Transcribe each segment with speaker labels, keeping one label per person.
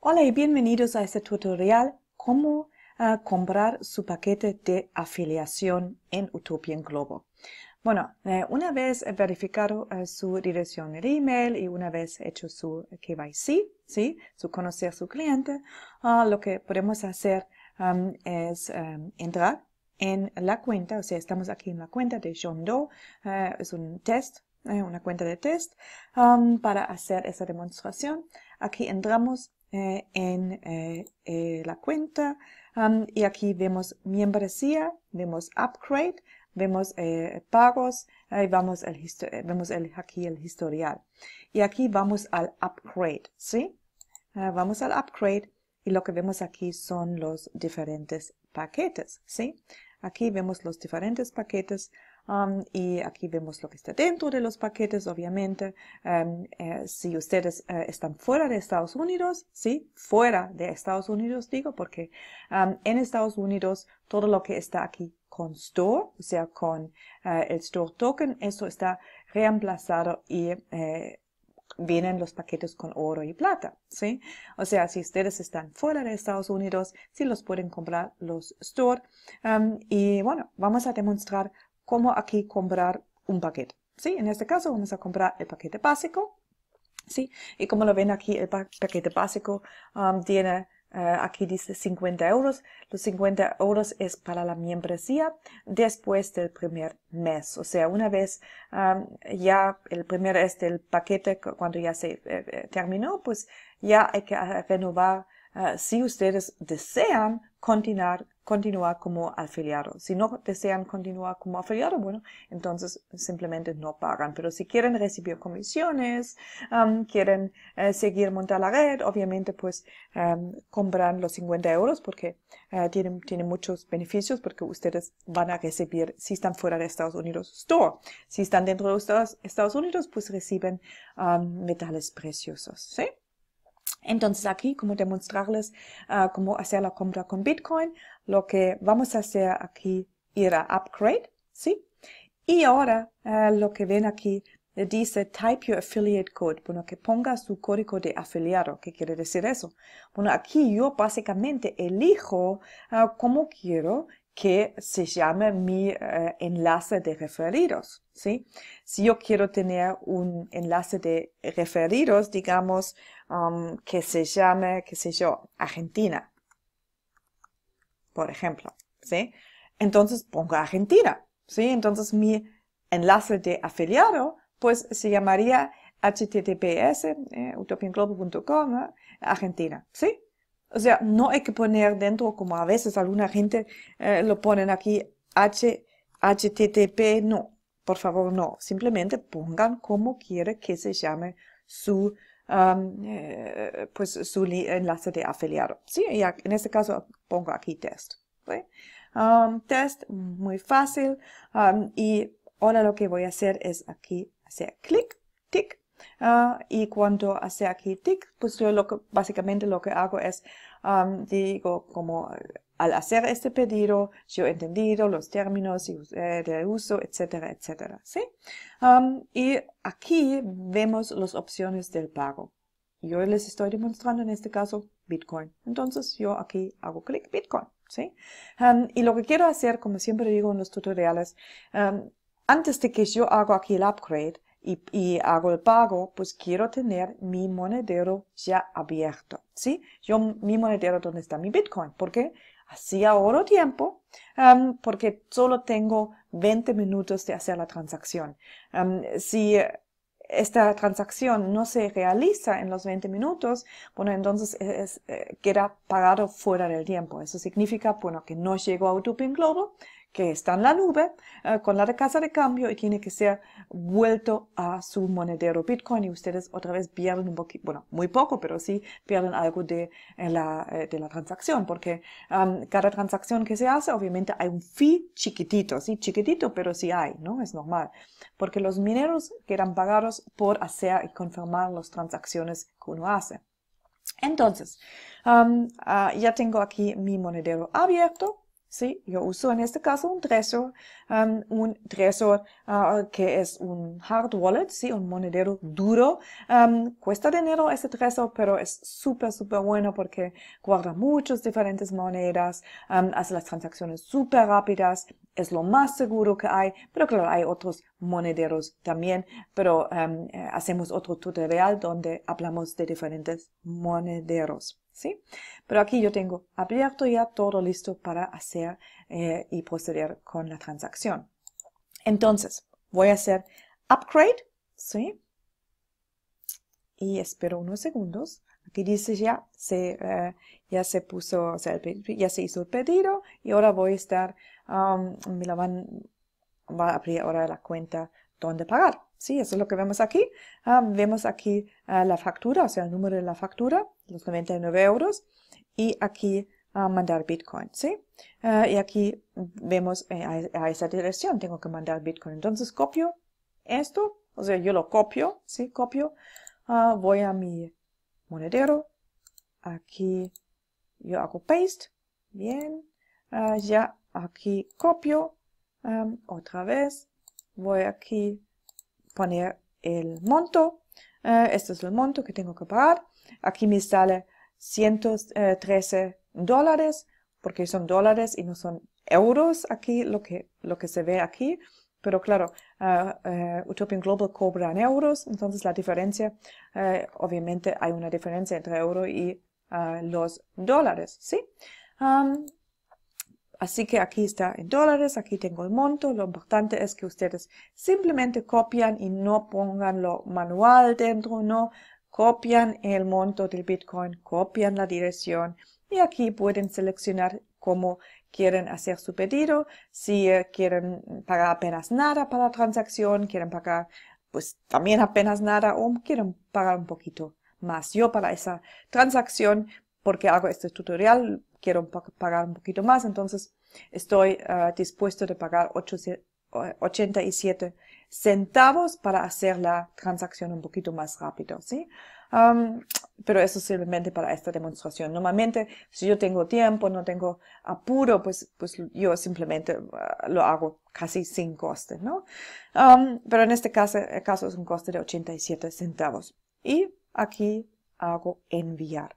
Speaker 1: Hola y bienvenidos a este tutorial cómo ah, comprar su paquete de afiliación en Utopian Globo. Bueno, eh, una vez verificado eh, su dirección de email y una vez hecho su KYC, ¿sí? su conocer su cliente, ah, lo que podemos hacer es entrar en la cuenta, o sea, estamos aquí en la cuenta de John Doe, eh, es un test, una cuenta de test para hacer esa demostración. Aquí entramos eh, en eh, eh, la cuenta y aquí vemos membresía, vemos upgrade, vemos pagos, vamos el vemos el, aquí el historial. Y aquí vamos al upgrade, ¿sí? Ah, vamos al upgrade y lo que vemos aquí son los diferentes paquetes, ¿sí? Aquí vemos los diferentes paquetes Um, y aquí vemos lo que está dentro de los paquetes, obviamente. Um, eh, si ustedes eh, están fuera de Estados Unidos, sí, fuera de Estados Unidos digo, porque um, en Estados Unidos todo lo que está aquí con store, o sea, con eh, el store token, eso está reemplazado y vienen los paquetes con oro y plata, ¿sí? O sea, si ustedes están fuera de Estados Unidos, sí los pueden comprar los store. y bueno, vamos a demostrar ¿Cómo aquí comprar un paquete. ¿sí? En este caso vamos a comprar el paquete básico. ¿sí? Y como lo ven aquí, el paquete básico um, tiene, eh, aquí dice 50 euros. Los 50 euros es para la membresía después del primer mes. O sea, una vez um, ya el primer es del paquete, cuando ya se eh, eh, terminó, pues ya hay que renovar. si ustedes desean continuar continuar como afiliado. Si no desean continuar como afiliado, bueno, entonces simplemente no pagan. Pero si quieren recibir comisiones, quieren eh, seguir montando la red, obviamente pues compran los 50 euros porque eh, tienen, muchos beneficios porque ustedes van a recibir, si están fuera de Estados Unidos, todo. Si están dentro de Estados, Unidos, pues reciben metales preciosos, ¿sí? Entonces aquí, como demostrarles ah, cómo hacer la compra con Bitcoin, lo que vamos a hacer aquí, era Upgrade, ¿sí? Y ahora ah, lo que ven aquí eh, dice Type your affiliate code, bueno, que ponga su código de afiliado. ¿Qué quiere decir eso? Bueno, aquí yo básicamente elijo ah, cómo quiero que se llame mi eh, enlace de referidos. ¿sí? Si yo quiero tener un enlace de referidos, digamos, um, que se llame, qué sé yo, Argentina, por ejemplo. ¿sí? Entonces pongo Argentina. ¿sí? Entonces mi enlace de afiliado pues se llamaría https, eh, eh, Argentina. ¿sí? O sea, no hay que poner dentro, como a veces alguna gente eh, lo ponen aquí, H, HTTP, no. Por favor, no. Simplemente pongan como quiere que se llame su, eh, pues, su enlace de afiliado. Sí, en este caso pongo aquí test. test, muy fácil. y ahora lo que voy a hacer es aquí hacer clic, tic, Ah, y cuando hace aquí tick, pues yo lo que, básicamente lo que hago es, digo como al hacer este pedido, yo he entendido los términos eh, de uso, etcétera, etcétera. ¿sí? y aquí vemos las opciones del pago. Yo les estoy demostrando en este caso Bitcoin. Entonces yo aquí hago clic Bitcoin. ¿sí? y lo que quiero hacer, como siempre digo en los tutoriales, antes de que yo haga aquí el upgrade, y, hago el pago, pues quiero tener mi monedero ya abierto, ¿sí? Yo, mi monedero donde está mi Bitcoin, porque así ahorro tiempo, porque solo tengo 20 minutos de hacer la transacción. si esta transacción no se realiza en los 20 minutos, bueno, entonces e, eh, queda pagado fuera del tiempo. Eso significa, bueno, que no llego a Utopia Globo, que está en la nube eh, con la de casa de cambio y tiene que ser vuelto a su monedero Bitcoin y ustedes otra vez pierden un poquito, bueno, muy poco, pero sí pierden algo de, eh, eh, la, transacción porque cada transacción que se hace obviamente hay un fee chiquitito, sí, chiquitito, pero sí hay, ¿no? Es normal porque los mineros quedan pagados por hacer y confirmar las transacciones que uno hace. Entonces, ah, ya tengo aquí mi monedero abierto Sí, yo uso en este caso un Trezor, un Tresor ah, que es un hard wallet, sí, un monedero duro. cuesta dinero ese Tresor, pero es súper, súper bueno porque guarda muchas diferentes monedas, hace las transacciones súper rápidas, es lo más seguro que hay, pero claro, hay otros monederos también, pero eh, hacemos otro tutorial donde hablamos de diferentes monederos. Pero aquí yo tengo abierto ya todo listo para hacer eh, y proceder con la transacción. Entonces, voy a hacer upgrade, ¿sí? Y espero unos segundos. Aquí dice ya se, eh, ya se puso, o sea, ya se hizo el pedido y ahora voy a estar, um, me la van, va a abrir ahora la cuenta donde pagar. Sí, eso es lo que vemos aquí. Ah, vemos aquí ah, la factura, o sea, el número de la factura, los 99 euros, y aquí ah, mandar Bitcoin, ¿sí? y aquí vemos eh, a, esa dirección, tengo que mandar Bitcoin. Entonces copio esto, o sea, yo lo copio, ¿sí? Copio, voy a mi monedero, aquí yo hago paste, bien, ya aquí copio, otra vez, voy aquí poner el monto. este es el monto que tengo que pagar. Aquí me sale 113 dólares porque son dólares y no son euros aquí, lo que, lo que se ve aquí. Pero claro, eh, eh, Utopian Global cobra en euros, entonces la diferencia, obviamente hay una diferencia entre euro y los dólares, ¿sí? Um, Así que aquí está en dólares, aquí tengo el monto. Lo importante es que ustedes simplemente copian y no pongan lo manual dentro, no. Copian el monto del Bitcoin, copian la dirección y aquí pueden seleccionar cómo quieren hacer su pedido, si eh, quieren pagar apenas nada para la transacción, quieren pagar pues también apenas nada o quieren pagar un poquito más. Yo para esa transacción, porque hago este tutorial, quiero pagar un poquito más, entonces estoy ah, dispuesto a pagar 87 centavos para hacer la transacción un poquito más rápido, ¿sí? pero eso simplemente para esta demostración. Normalmente, si yo tengo tiempo, no tengo apuro, pues, pues yo simplemente ah, lo hago casi sin coste, ¿no? pero en este caso, el caso es un coste de 87 centavos. Y aquí hago enviar.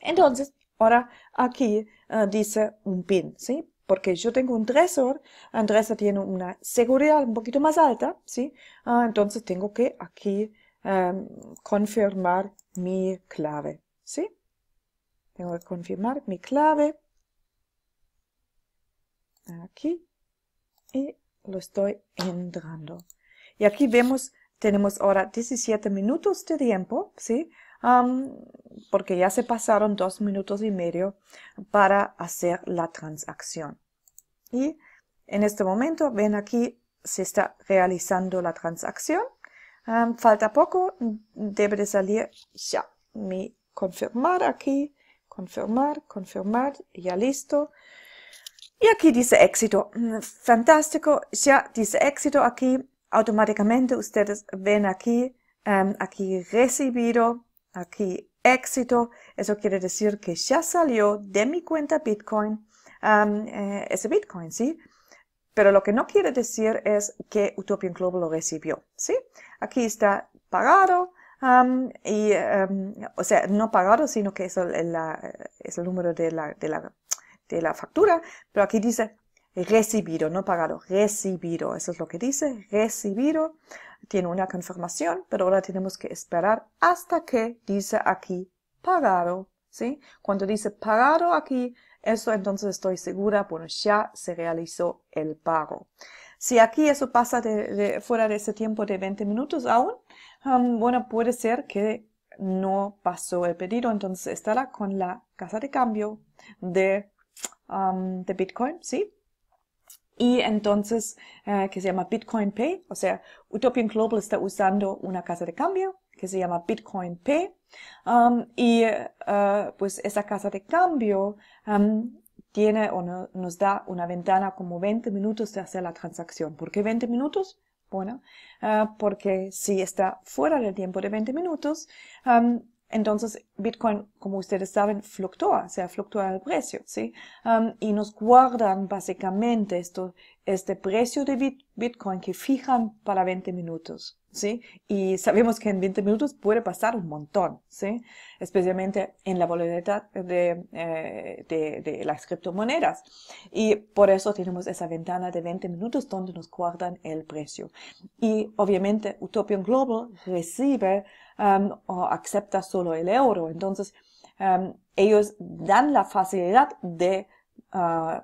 Speaker 1: Entonces, Ahora aquí eh, dice un pin, ¿sí? Porque yo tengo un dresser, el tiene una seguridad un poquito más alta, ¿sí? Ah, entonces tengo que aquí em, confirmar mi clave, ¿sí? Tengo que confirmar mi clave aquí y lo estoy entrando. Y aquí vemos, tenemos ahora 17 minutos de tiempo, ¿sí? porque ya se pasaron dos minutos y medio para hacer la transacción. Y en este momento, ven aquí, se está realizando la transacción. falta poco, debe de salir ya. Mi confirmar aquí, confirmar, confirmar, ya listo. Y aquí dice éxito. Mm, fantástico, ya dice éxito aquí. Automáticamente ustedes ven aquí, aquí recibido Aquí éxito, eso quiere decir que ya salió de mi cuenta Bitcoin eh, ese Bitcoin, ¿sí? Pero lo que no quiere decir es que Utopian Club lo recibió, ¿sí? Aquí está pagado, y, o sea, no pagado, sino que es el, es el número de la, de la, factura, pero aquí dice Recibido, no pagado, Recibido. Eso es lo que dice, Recibido. Tiene una confirmación, pero ahora tenemos que esperar hasta que dice aquí pagado. ¿sí? Cuando dice pagado aquí, eso entonces estoy segura, bueno, ya se realizó el pago. Si aquí eso pasa de, fuera de ese tiempo de 20 minutos aún, um, bueno, puede ser que no pasó el pedido, entonces estará con la casa de cambio de, um, de Bitcoin, ¿sí? Y entonces, eh, que se llama Bitcoin Pay, o sea, Utopian Global está usando una casa de cambio que se llama Bitcoin Pay. Um, y eh, pues esa casa de cambio um, tiene o no, nos da una ventana como 20 minutos de hacer la transacción. ¿Por qué 20 minutos? Bueno, eh, porque si está fuera del tiempo de 20 minutos, um, entonces, Bitcoin, como ustedes saben, fluctúa, o sea, fluctúa el precio, ¿sí? Um, y nos guardan básicamente esto, este precio de Bitcoin que fijan para 20 minutos, ¿sí? Y sabemos que en 20 minutos puede pasar un montón, ¿sí? Especialmente en la volatilidad de, eh, de, de las criptomonedas. Y por eso tenemos esa ventana de 20 minutos donde nos guardan el precio. Y obviamente Utopian Global recibe um, o acepta solo el euro. Entonces, um, ellos dan la facilidad de, uh,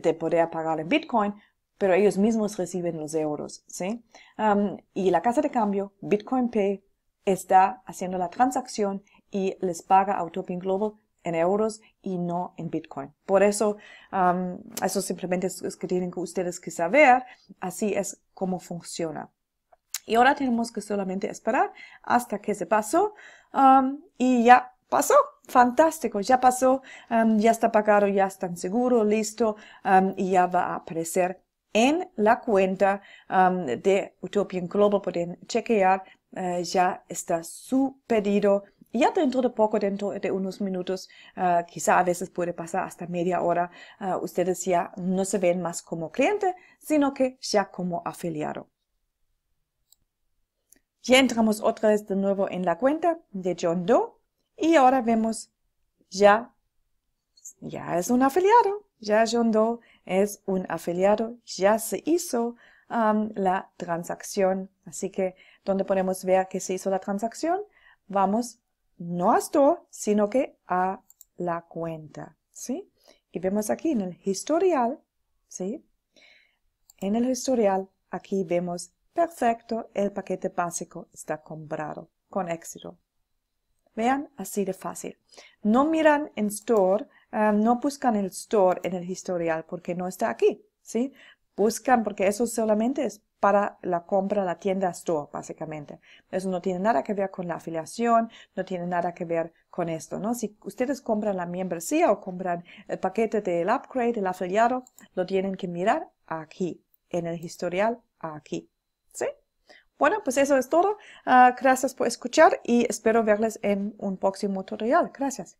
Speaker 1: de poder pagar en Bitcoin, pero ellos mismos reciben los euros, ¿sí? Um, y la casa de cambio, Bitcoin Pay, está haciendo la transacción y les paga a Utopian Global en euros y no en Bitcoin. Por eso, um, eso simplemente es, que tienen que ustedes que saber, así es como funciona. Y ahora tenemos que solamente esperar hasta que se pasó um, y ya pasó. Fantástico, ya pasó, um, ya está pagado, ya está seguro, listo um, y ya va a aparecer en la cuenta de Utopian Global. Pueden chequear, eh, ya está su pedido ya dentro de poco, dentro de unos minutos, uh, quizá a veces puede pasar hasta media hora, uh, ustedes ya no se ven más como cliente, sino que ya como afiliado. Ya entramos otra vez de nuevo en la cuenta de John Doe y ahora vemos ya, ya es un afiliado, ya John Doe es un afiliado, ya se hizo um, la transacción. Así que donde podemos ver que se hizo la transacción, vamos no a Store, sino que a la cuenta, ¿sí? Y vemos aquí en el historial, ¿sí? En el historial, aquí vemos Perfecto, el paquete básico está comprado con éxito. Vean, así de fácil. No miran en store, ah, no buscan el store en el historial porque no está aquí, ¿sí? Buscan porque eso solamente es para la compra, la tienda store, básicamente. Eso no tiene nada que ver con la afiliación, no tiene nada que ver con esto, ¿no? Si ustedes compran la membresía o compran el paquete del upgrade, el afiliado, lo tienen que mirar aquí, en el historial aquí. ¿Sí? Bueno, pues eso es todo. Ah, gracias por escuchar y espero verles en un próximo tutorial. Gracias.